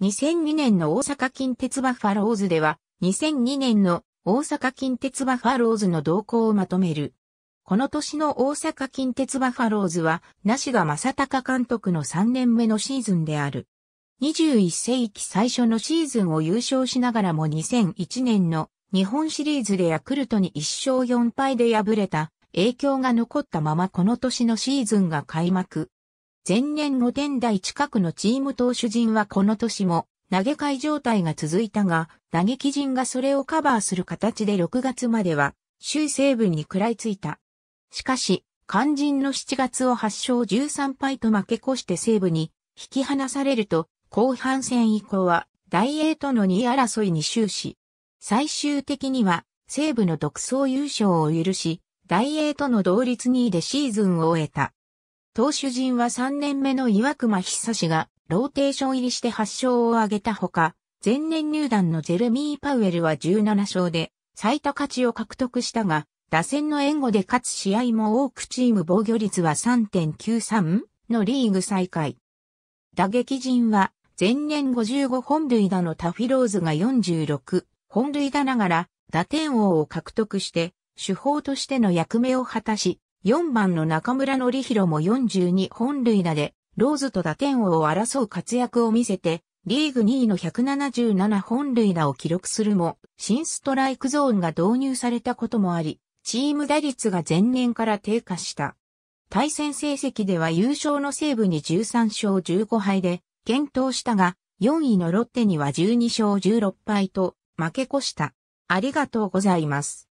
2002年の大阪近鉄バファローズでは、2002年の大阪近鉄バファローズの動向をまとめる。この年の大阪近鉄バファローズは、梨田正隆監督の3年目のシーズンである。21世紀最初のシーズンを優勝しながらも2001年の日本シリーズでヤクルトに1勝4敗で敗れた影響が残ったままこの年のシーズンが開幕。前年の天台近くのチーム投手陣はこの年も投げ替え状態が続いたが、打撃陣がそれをカバーする形で6月までは、州西部に食らいついた。しかし、肝心の7月を8勝13敗と負け越して西部に引き離されると、後半戦以降は、大英との2位争いに終始。最終的には、西部の独走優勝を許し、大英との同率2位でシーズンを終えた。投手陣は3年目の岩隈久志がローテーション入りして8勝を挙げたほか、前年入団のジェルミー・パウエルは17勝で最多勝ちを獲得したが、打線の援護で勝つ試合も多くチーム防御率は3.93のリーグ最下位。打撃陣は前年55本塁打のタフィローズが46本塁打ながら打点王を獲得して主砲としての役目を果たし、4番の中村則ろも42本塁打で、ローズと打点王を争う活躍を見せて、リーグ2位の177本塁打を記録するも、新ストライクゾーンが導入されたこともあり、チーム打率が前年から低下した。対戦成績では優勝の西部に13勝15敗で、検討したが、4位のロッテには12勝16敗と、負け越した。ありがとうございます。